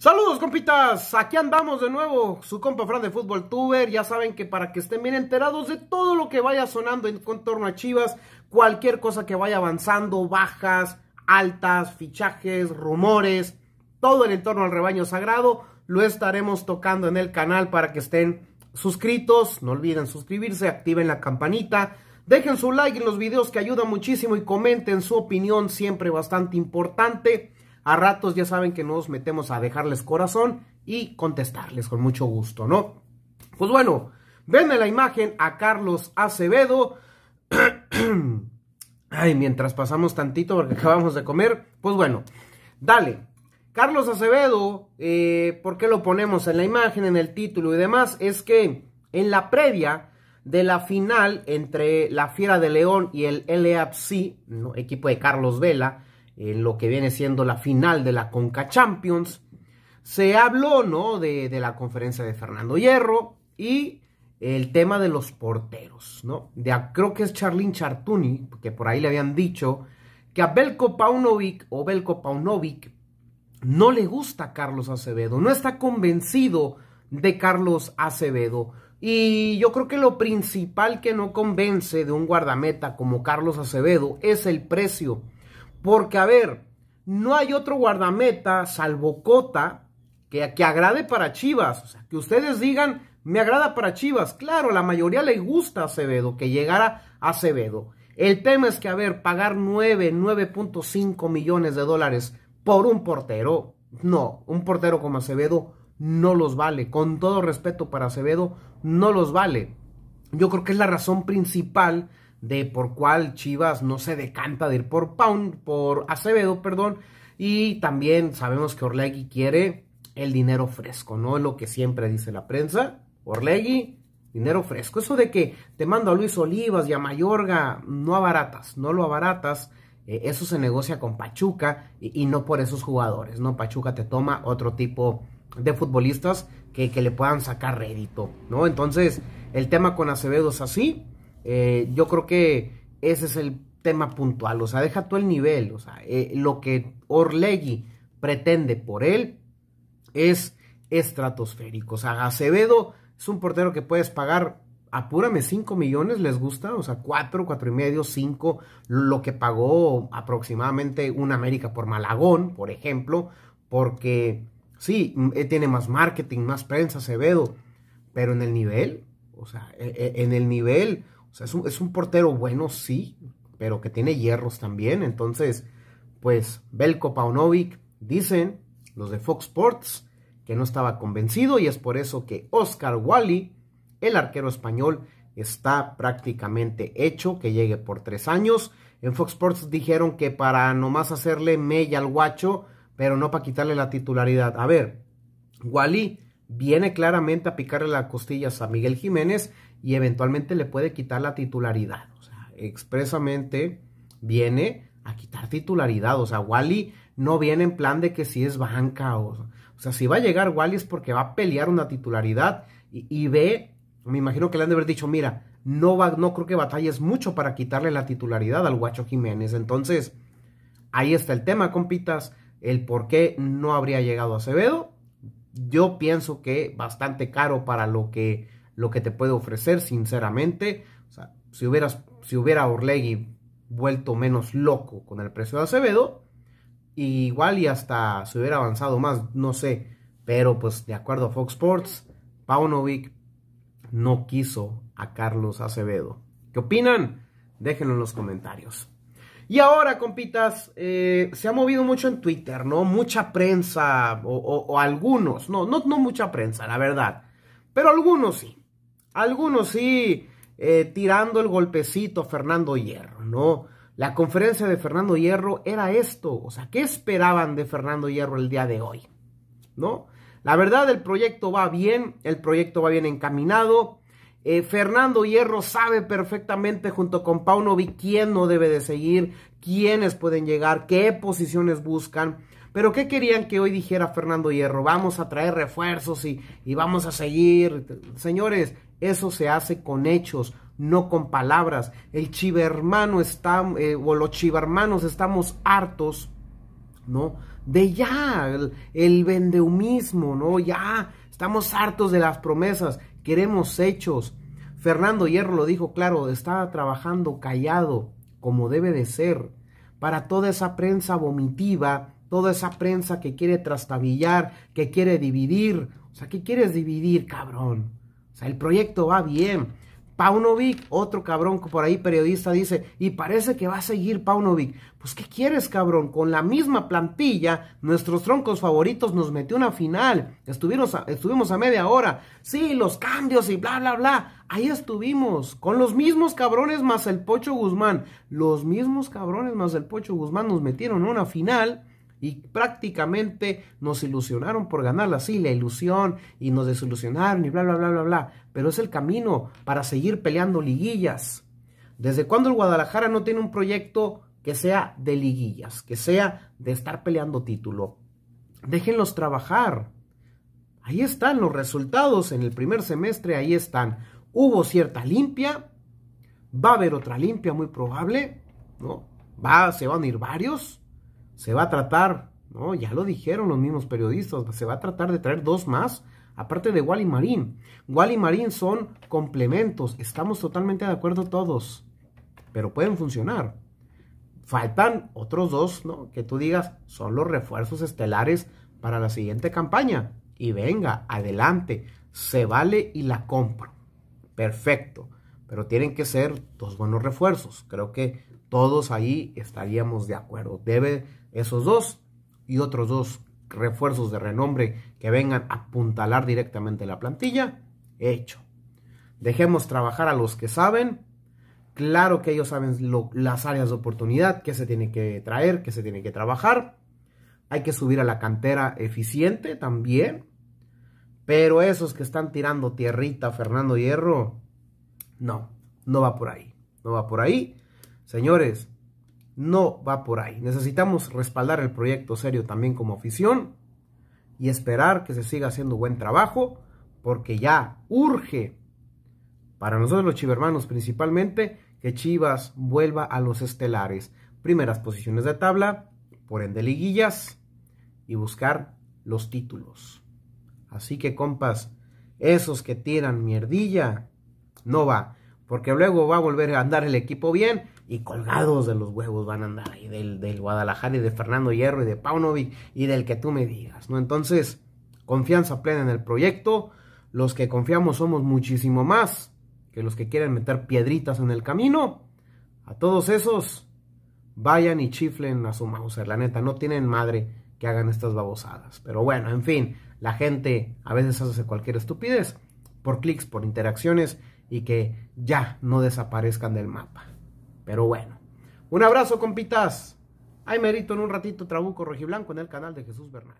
Saludos compitas, aquí andamos de nuevo, su compa Fran de Fútbol Tuber, ya saben que para que estén bien enterados de todo lo que vaya sonando en contorno a Chivas, cualquier cosa que vaya avanzando, bajas, altas, fichajes, rumores, todo el entorno al rebaño sagrado, lo estaremos tocando en el canal para que estén suscritos, no olviden suscribirse, activen la campanita, dejen su like en los videos que ayuda muchísimo y comenten su opinión, siempre bastante importante. A ratos ya saben que nos metemos a dejarles corazón y contestarles con mucho gusto, ¿no? Pues bueno, ven la imagen a Carlos Acevedo. Ay, mientras pasamos tantito porque acabamos de comer. Pues bueno, dale. Carlos Acevedo, eh, ¿por qué lo ponemos en la imagen, en el título y demás? Es que en la previa de la final entre la Fiera de León y el LFC, equipo de Carlos Vela, en lo que viene siendo la final de la Conca Champions, se habló, ¿no? De, de la conferencia de Fernando Hierro y el tema de los porteros, ¿no? De, creo que es Charlin Chartuni, que por ahí le habían dicho que a Belko Paunovic o Belko Paunovic no le gusta Carlos Acevedo, no está convencido de Carlos Acevedo. Y yo creo que lo principal que no convence de un guardameta como Carlos Acevedo es el precio. Porque, a ver, no hay otro guardameta salvo Cota que, que agrade para Chivas. O sea, que ustedes digan, me agrada para Chivas. Claro, la mayoría le gusta a Acevedo, que llegara a Acevedo. El tema es que, a ver, pagar 9, 9.5 millones de dólares por un portero, no, un portero como Acevedo no los vale. Con todo respeto para Acevedo, no los vale. Yo creo que es la razón principal de por cuál Chivas no se decanta de ir por Pound, por Acevedo, perdón. Y también sabemos que Orlegui quiere el dinero fresco, ¿no? lo que siempre dice la prensa. Orlegui, dinero fresco. Eso de que te mando a Luis Olivas y a Mayorga, no abaratas, no lo abaratas. Eh, eso se negocia con Pachuca y, no por esos jugadores, ¿no? Pachuca te toma otro tipo de futbolistas que, que le puedan sacar rédito, ¿no? Entonces, el tema con Acevedo es así. Eh, yo creo que ese es el tema puntual, o sea, deja tú el nivel, o sea, eh, lo que Orlegi pretende por él es estratosférico, o sea, Acevedo es un portero que puedes pagar, apúrame, 5 millones, ¿les gusta? O sea, 4, cuatro y medio, 5, lo que pagó aproximadamente una América por Malagón, por ejemplo, porque sí, eh, tiene más marketing, más prensa, Acevedo, pero en el nivel, o sea, e, e, en el nivel es un, es un portero bueno, sí, pero que tiene hierros también. Entonces, pues Belko Paunovic, dicen los de Fox Sports, que no estaba convencido y es por eso que Oscar Wally, el arquero español, está prácticamente hecho, que llegue por tres años. En Fox Sports dijeron que para nomás hacerle mella al guacho, pero no para quitarle la titularidad. A ver, Wally viene claramente a picarle las costillas a Miguel Jiménez y eventualmente le puede quitar la titularidad. O sea, expresamente viene a quitar titularidad. O sea, Wally no viene en plan de que si es banca o... O sea, si va a llegar Wally es porque va a pelear una titularidad y, ve, me imagino que le han de haber dicho, mira, no, va, no creo que batalles mucho para quitarle la titularidad al Guacho Jiménez. Entonces, ahí está el tema, compitas, el por qué no habría llegado a Acevedo. Yo pienso que bastante caro para lo que lo que te puede ofrecer, sinceramente. O sea, si, hubieras, si hubiera Orlegui vuelto menos loco con el precio de Acevedo, igual y hasta se hubiera avanzado más, no sé. Pero pues de acuerdo a Fox Sports, Paunovic no quiso a Carlos Acevedo. ¿Qué opinan? Déjenlo en los comentarios. Y ahora, compitas, eh, se ha movido mucho en Twitter, ¿no? Mucha prensa, o, algunos, no, no mucha prensa, la verdad, pero algunos sí. Algunos sí, eh, tirando el golpecito Fernando Hierro, ¿no? La conferencia de Fernando Hierro era esto, o sea, ¿qué esperaban de Fernando Hierro el día de hoy? ¿No? La verdad, el proyecto va bien, el proyecto va bien encaminado. Eh, Fernando Hierro sabe perfectamente junto con Paunovic quién no debe de seguir, quiénes pueden llegar, qué posiciones buscan. Pero ¿qué querían que hoy dijera Fernando Hierro? Vamos a traer refuerzos y, y vamos a seguir. Señores, eso se hace con hechos, no con palabras. El chivermano está, eh, o los chivermanos estamos hartos, ¿no? De ya, el, vendeumismo, ¿no? Ya, estamos hartos de las promesas, queremos hechos. Fernando Hierro lo dijo claro, estaba trabajando callado, como debe de ser, para toda esa prensa vomitiva, toda esa prensa que quiere trastabillar, que quiere dividir. O sea, ¿qué quieres dividir, cabrón? sea, el proyecto va bien. Paunovic, otro cabrón por ahí periodista dice, y parece que va a seguir Paunovic. Pues ¿qué quieres, cabrón? Con la misma plantilla, nuestros troncos favoritos nos metió una final. Estuvimos a, estuvimos a media hora. Sí, los cambios y bla, bla, bla. Ahí estuvimos, con los mismos cabrones más el Pocho Guzmán. Los mismos cabrones más el Pocho Guzmán nos metieron una final y prácticamente nos ilusionaron por ganarla, así la ilusión y nos desilusionaron y bla, bla, bla, bla, bla. Pero es el camino para seguir peleando liguillas. ¿Desde cuándo el Guadalajara no tiene un proyecto que sea de liguillas, que sea de estar peleando título? Déjenlos trabajar. Ahí están los resultados en el primer semestre, ahí están. Hubo cierta limpia, va a haber otra limpia muy probable, ¿no? Va, se van a ir varios, se va a tratar, ¿no? ya lo dijeron los mismos periodistas, se va a tratar de traer dos más, aparte de Wally Marín. Wally Marín son complementos, estamos totalmente de acuerdo todos, pero pueden funcionar. Faltan otros dos, ¿no? Que tú digas, son los refuerzos estelares para la siguiente campaña. Y venga, adelante, se vale y la compro. Perfecto, pero tienen que ser dos buenos refuerzos. Creo que todos ahí estaríamos de acuerdo. Debe esos dos y otros dos refuerzos de renombre que vengan a apuntalar directamente la plantilla, hecho. Dejemos trabajar a los que saben. Claro que ellos saben las áreas de oportunidad, que se tiene que traer, que se tiene que trabajar. Hay que subir a la cantera eficiente también. Pero esos que están tirando tierrita Fernando Hierro, no, no va por ahí. No va por ahí. Señores, no va por ahí. Necesitamos respaldar el proyecto serio también como afición y esperar que se siga haciendo buen trabajo porque ya urge para nosotros los chivermanos principalmente que Chivas vuelva a los estelares, primeras posiciones de tabla, por ende liguillas y buscar los títulos. Así que compas, esos que tiran mierdilla no va, porque luego va a volver a andar el equipo bien y colgados de los huevos van a andar ahí del, del Guadalajara y de Fernando Hierro y de Paunovic y del que tú me digas, ¿no? Entonces, confianza plena en el proyecto, los que confiamos somos muchísimo más que los que quieren meter piedritas en el camino. A todos esos, vayan y chiflen a su Mauser, la neta, no tienen madre que hagan estas babosadas. Pero bueno, en fin, la gente a veces hace cualquier estupidez por clics, por interacciones y que ya no desaparezcan del mapa. Pero bueno, un abrazo, compitas. Hay merito en un ratito Trabuco Rojiblanco en el canal de Jesús Bernal.